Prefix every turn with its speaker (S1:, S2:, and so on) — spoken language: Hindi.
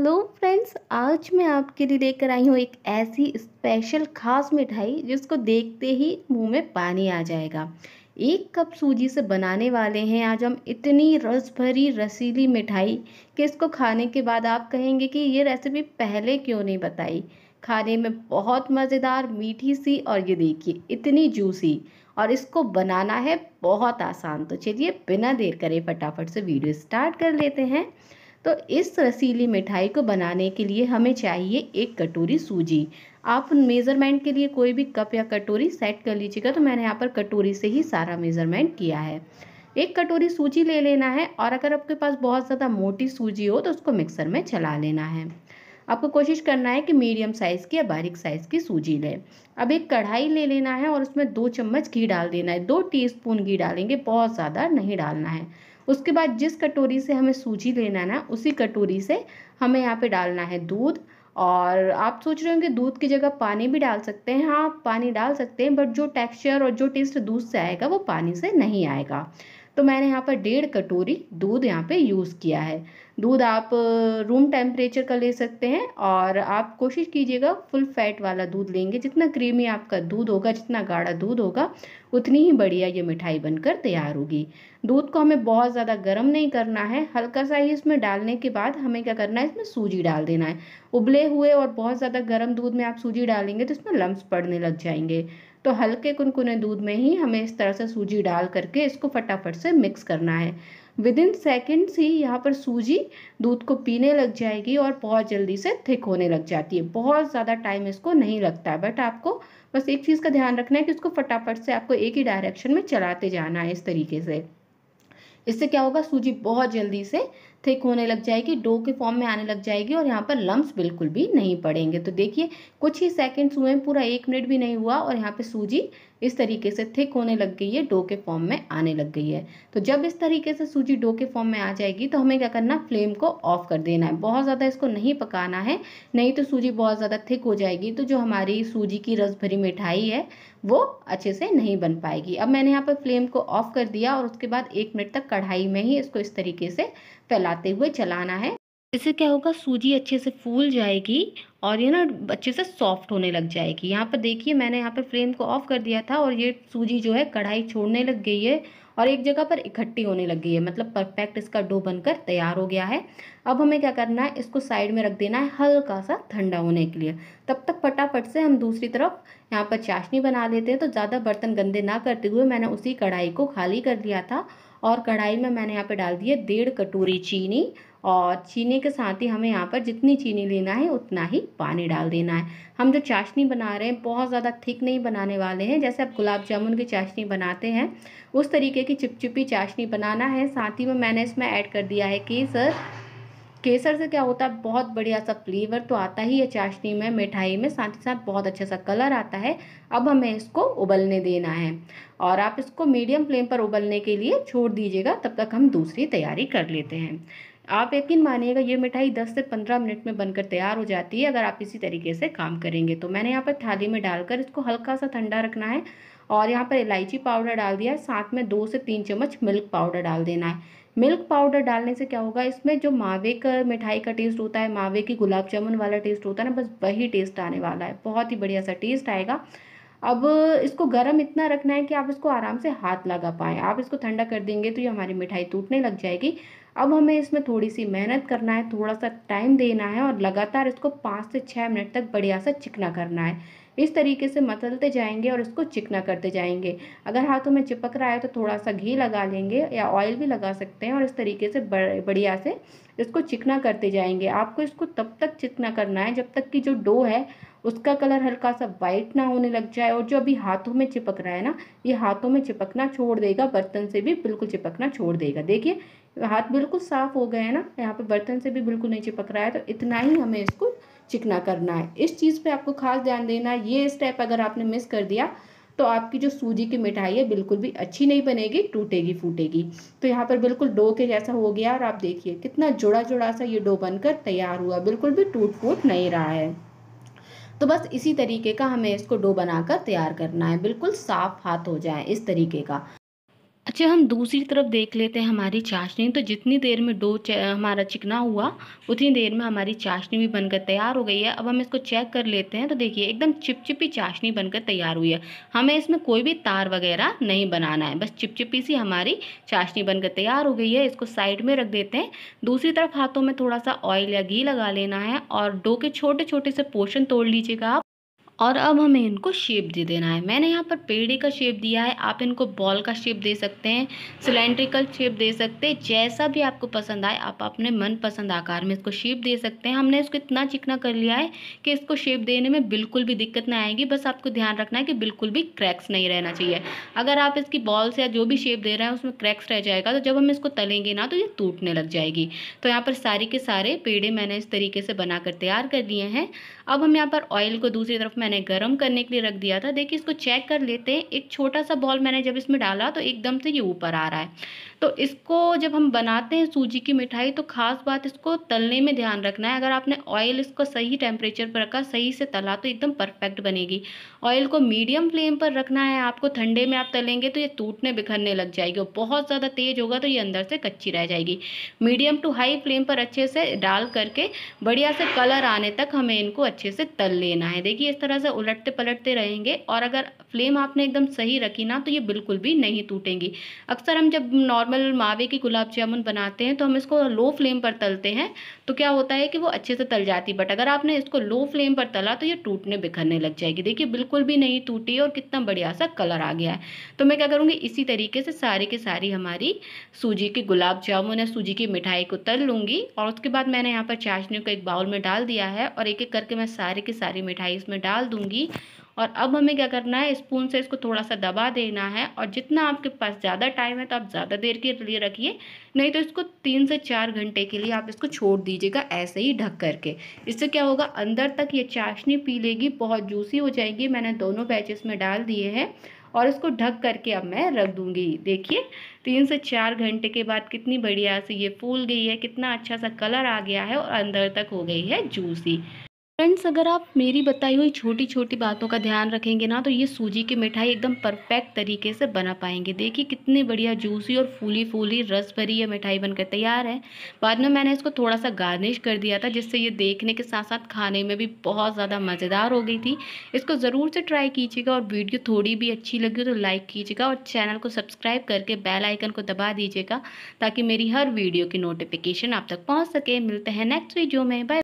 S1: हेलो फ्रेंड्स आज मैं आपके लिए लेकर आई हूँ एक ऐसी स्पेशल खास मिठाई जिसको देखते ही मुंह में पानी आ जाएगा एक कप सूजी से बनाने वाले हैं आज हम इतनी रस भरी रसीली मिठाई कि इसको खाने के बाद आप कहेंगे कि ये रेसिपी पहले क्यों नहीं बताई खाने में बहुत मज़ेदार मीठी सी और ये देखिए इतनी जूसी और इसको बनाना है बहुत आसान तो चलिए बिना देर करे फटाफट से वीडियो स्टार्ट कर लेते हैं तो इस रसीली मिठाई को बनाने के लिए हमें चाहिए एक कटोरी सूजी आप मेज़रमेंट के लिए कोई भी कप या कटोरी सेट कर लीजिएगा तो मैंने यहाँ पर कटोरी से ही सारा मेज़रमेंट किया है एक कटोरी सूजी ले लेना है और अगर आपके पास बहुत ज़्यादा मोटी सूजी हो तो उसको मिक्सर में चला लेना है आपको कोशिश करना है कि मीडियम साइज़ की या बारीक साइज़ की सूजी लें अब एक कढ़ाई ले लेना है और उसमें दो चम्मच घी डाल देना है दो टीस्पून घी डालेंगे बहुत ज़्यादा नहीं डालना है उसके बाद जिस कटोरी से हमें सूजी लेना है ना उसी कटोरी से हमें यहाँ पे डालना है दूध और आप सोच रहे होंगे दूध की जगह पानी भी डाल सकते हैं हाँ पानी डाल सकते हैं बट जो टेक्सचर और जो टेस्ट दूध से आएगा वो पानी से नहीं आएगा तो मैंने यहाँ पर डेढ़ कटोरी दूध यहाँ पे यूज़ किया है दूध आप रूम टेम्परेचर का ले सकते हैं और आप कोशिश कीजिएगा फुल फैट वाला दूध लेंगे जितना क्रीमी आपका दूध होगा जितना गाढ़ा दूध होगा उतनी ही बढ़िया ये मिठाई बनकर तैयार होगी दूध को हमें बहुत ज़्यादा गर्म नहीं करना है हल्का सा ही इसमें डालने के बाद हमें क्या करना है इसमें सूजी डाल देना है उबले हुए और बहुत ज़्यादा गर्म दूध में आप सूजी डालेंगे तो इसमें लम्ब पड़ने लग जाएंगे तो हल्के कुनकुने दूध में ही हमें इस तरह से सूजी डाल करके इसको फटाफट से मिक्स करना है विद इन सेकेंड्स ही यहाँ पर सूजी दूध को पीने लग जाएगी और बहुत जल्दी से थिक होने लग जाती है बहुत ज़्यादा टाइम इसको नहीं लगता है बट आपको बस एक चीज़ का ध्यान रखना है कि इसको फटाफट से आपको एक ही डायरेक्शन में चलाते जाना है इस तरीके से इससे क्या होगा सूजी बहुत जल्दी से थिक होने लग जाएगी डो के फॉर्म में आने लग जाएगी और यहाँ पर लम्ब बिल्कुल भी नहीं पड़ेंगे तो देखिए कुछ ही सेकेंड्स हुए पूरा एक मिनट भी नहीं हुआ और यहाँ पर सूजी इस तरीके से थिक होने लग गई है डो के फॉर्म में आने लग गई है तो जब इस तरीके से सूजी डो के फॉर्म में आ जाएगी तो हमें क्या करना फ्लेम को ऑफ कर देना है बहुत ज़्यादा इसको नहीं पकाना है नहीं तो सूजी बहुत ज़्यादा थिक हो जाएगी तो जो हमारी सूजी की रस भरी मिठाई है वो अच्छे से नहीं बन पाएगी अब मैंने यहाँ पर फ्लेम को ऑफ कर दिया और उसके बाद एक मिनट तक कढ़ाई में ही इसको इस तरीके से फैलाते हुए चलाना है इससे क्या होगा सूजी अच्छे से फूल जाएगी और ये ना अच्छे से सॉफ्ट होने लग जाएगी यहाँ पर देखिए मैंने यहाँ पर फ्लेम को ऑफ कर दिया था और ये सूजी जो है कढ़ाई छोड़ने लग गई है और एक जगह पर इकट्ठी होने लग गई है मतलब परफेक्ट इसका डो बनकर तैयार हो गया है अब हमें क्या करना है इसको साइड में रख देना है हल्का सा ठंडा होने के लिए तब तक फटाफट से हम दूसरी तरफ यहाँ पर चाशनी बना लेते हैं तो ज़्यादा बर्तन गंदे ना करते हुए मैंने उसी कढ़ाई को खाली कर दिया था और कढ़ाई में मैंने यहाँ पर डाल दी है डेढ़ कटोरी चीनी और चीनी के साथ ही हमें यहाँ पर जितनी चीनी लेना है उतना ही पानी डाल देना है हम जो चाशनी बना रहे हैं बहुत ज़्यादा थिक नहीं बनाने वाले हैं जैसे आप गुलाब जामुन की चाशनी बनाते हैं उस तरीके की चिपचिपी चाशनी बनाना है साथ ही में मैंने इसमें ऐड कर दिया है केसर केसर से क्या होता है बहुत बढ़िया सा फ्लेवर तो आता ही है चाशनी में मिठाई में साथ ही साथ बहुत अच्छा सा कलर आता है अब हमें इसको उबलने देना है और आप इसको मीडियम फ्लेम पर उबलने के लिए छोड़ दीजिएगा तब तक हम दूसरी तैयारी कर लेते हैं आप यकीन मानिएगा ये मिठाई 10 से 15 मिनट में बनकर तैयार हो जाती है अगर आप इसी तरीके से काम करेंगे तो मैंने यहाँ पर थाली में डालकर इसको हल्का सा ठंडा रखना है और यहाँ पर इलायची पाउडर डाल दिया है साथ में दो से तीन चम्मच मिल्क पाउडर डाल देना है मिल्क पाउडर डालने से क्या होगा इसमें जो मावे का मिठाई का टेस्ट होता है मावे की गुलाब जामुन वाला टेस्ट होता है ना बस वही टेस्ट आने वाला है बहुत ही बढ़िया सा टेस्ट आएगा अब इसको गर्म इतना रखना है कि आप इसको आराम से हाथ लगा पाएँ आप इसको ठंडा कर देंगे तो ये हमारी मिठाई टूटने लग जाएगी अब हमें इसमें थोड़ी सी मेहनत करना है थोड़ा सा टाइम देना है और लगातार इसको पाँच से छः मिनट तक बढ़िया सा चिकना करना है इस तरीके से मसलते जाएंगे और इसको चिकना करते जाएंगे अगर हाथों में चिपक रहा है तो थोड़ा सा घी लगा लेंगे या ऑयल भी लगा सकते हैं और इस तरीके से बढ़िया से इसको चिकना करते जाएंगे आपको इसको तब तक चिकना करना है जब तक कि जो डो है उसका कलर हल्का सा वाइट ना होने लग जाए और जो अभी हाथों में चिपक रहा है ना ये हाथों में चिपकना छोड़ देगा बर्तन से भी बिल्कुल चिपकना छोड़ देगा देखिए हाथ बिल्कुल साफ़ हो गए हैं ना यहाँ पर बर्तन से भी बिल्कुल नहीं चिपक रहा है तो इतना ही हमें इसको चिकना करना है इस चीज़ पे आपको खास ध्यान देना है ये स्टेप अगर आपने मिस कर दिया तो आपकी जो सूजी की मिठाई है बिल्कुल भी अच्छी नहीं बनेगी टूटेगी फूटेगी तो यहाँ पर बिल्कुल डो के जैसा हो गया और आप देखिए कितना जुड़ा जुड़ा सा ये डो बनकर तैयार हुआ बिल्कुल भी टूट फूट नहीं रहा है तो बस इसी तरीके का हमें इसको डो बनाकर तैयार करना है बिल्कुल साफ़ हाथ हो जाए इस तरीके का अच्छा हम दूसरी तरफ देख लेते हैं हमारी चाशनी तो जितनी देर में डो हमारा चिकना हुआ उतनी देर में हमारी चाशनी भी बनकर तैयार हो गई है अब हम इसको चेक कर लेते हैं तो देखिए एकदम चिपचिपी चाशनी बनकर तैयार हुई है हमें इसमें कोई भी तार वगैरह नहीं बनाना है बस चिपचिपी सी हमारी चाशनी बनकर तैयार हो गई है इसको साइड में रख देते हैं दूसरी तरफ हाथों में थोड़ा सा ऑयल या घी लगा लेना है और डो के छोटे छोटे से पोर्शन तोड़ लीजिएगा आप और अब हमें इनको शेप दे देना है मैंने यहाँ पर पेड़े का शेप दिया है आप इनको बॉल का शेप दे सकते हैं सिलेंड्रिकल शेप दे सकते हैं जैसा भी आपको पसंद आए आप अपने मन पसंद आकार में इसको शेप दे सकते हैं हमने इसको इतना चिकना कर लिया है कि इसको शेप देने में बिल्कुल भी दिक्कत नहीं आएगी बस आपको ध्यान रखना है कि बिल्कुल भी क्रैक्स नहीं रहना चाहिए अगर आप इसकी बॉल्स या जो भी शेप दे रहे हैं उसमें क्रैक्स रह जाएगा तो जब हम इसको तलेंगे ना तो ये टूटने लग जाएगी तो यहाँ पर सारे के सारे पेड़े मैंने इस तरीके से बनाकर तैयार कर लिए हैं अब हम यहाँ पर ऑयल को दूसरी तरफ मैंने गर्म करने के लिए रख दिया था देखिए इसको चेक कर लेते हैं एक छोटा सा बॉल मैंने जब इसमें डाला तो एकदम से ये ऊपर आ रहा है तो इसको जब हम बनाते हैं सूजी की मिठाई तो खास बात इसको तलने में ध्यान रखना है अगर आपने ऑयल इसको सही टेम्परेचर पर रखा सही से तला तो एकदम परफेक्ट बनेगी ऑयल को मीडियम फ्लेम पर रखना है आपको ठंडे में आप तलेंगे तो ये टूटने बिखरने लग जाएगी और बहुत ज़्यादा तेज़ होगा तो ये अंदर से कच्ची रह जाएगी मीडियम टू हाई फ्लेम पर अच्छे से डाल करके बढ़िया से कलर आने तक हमें इनको अच्छे से तल लेना है देखिए इस तरह से उलटते पलटते रहेंगे और अगर फ्लेम आपने एकदम सही रखी ना तो ये बिल्कुल भी नहीं टूटेंगी अक्सर हम जब नॉर्मल मावे की गुलाब जामुन बनाते हैं तो हम इसको लो फ्लेम पर तलते हैं तो क्या होता है कि वो अच्छे से तल जाती बट अगर आपने इसको लो फ्लेम पर तला तो ये टूटने बिखरने लग जाएगी देखिए बिल्कुल भी नहीं टूटी और कितना बढ़िया सा कलर आ गया है तो मैं क्या करूँगी इसी तरीके से सारे की सारी हमारी सूजी की गुलाब जामुन या सूजी की मिठाई को तल लूँगी और उसके बाद मैंने यहाँ पर चाशनी को एक बाउल में डाल दिया है और एक एक करके मैं सारी की सारी मिठाई इसमें डाल दूंगी और अब हमें क्या करना है स्पून से इसको थोड़ा सा दबा देना है और जितना आपके पास ज़्यादा टाइम है तो आप ज़्यादा देर के लिए रखिए नहीं तो इसको तीन से चार घंटे के लिए आप इसको छोड़ दीजिएगा ऐसे ही ढक करके इससे क्या होगा अंदर तक ये चाशनी पी लेगी बहुत जूसी हो जाएगी मैंने दोनों बैचेस में डाल दिए हैं और इसको ढक करके अब मैं रख दूंगी देखिए तीन से चार घंटे के बाद कितनी बढ़िया से ये फूल गई है कितना अच्छा सा कलर आ गया है और अंदर तक हो गई है जूसी फ्रेंड्स अगर आप मेरी बताई हुई छोटी छोटी बातों का ध्यान रखेंगे ना तो ये सूजी की मिठाई एकदम परफेक्ट तरीके से बना पाएंगे देखिए कितनी बढ़िया जूसी और फूली फूली रस भरी ये मिठाई बनकर तैयार है बाद में मैंने इसको थोड़ा सा गार्निश कर दिया था जिससे ये देखने के साथ साथ खाने में भी बहुत ज़्यादा मज़ेदार हो गई थी इसको ज़रूर से ट्राई कीजिएगा और वीडियो थोड़ी भी अच्छी लगी तो लाइक कीजिएगा और चैनल को सब्सक्राइब करके बेल आइकन को दबा दीजिएगा ताकि मेरी हर वीडियो की नोटिफिकेशन आप तक पहुँच सके मिलते हैं नेक्स्ट वीडियो में बाय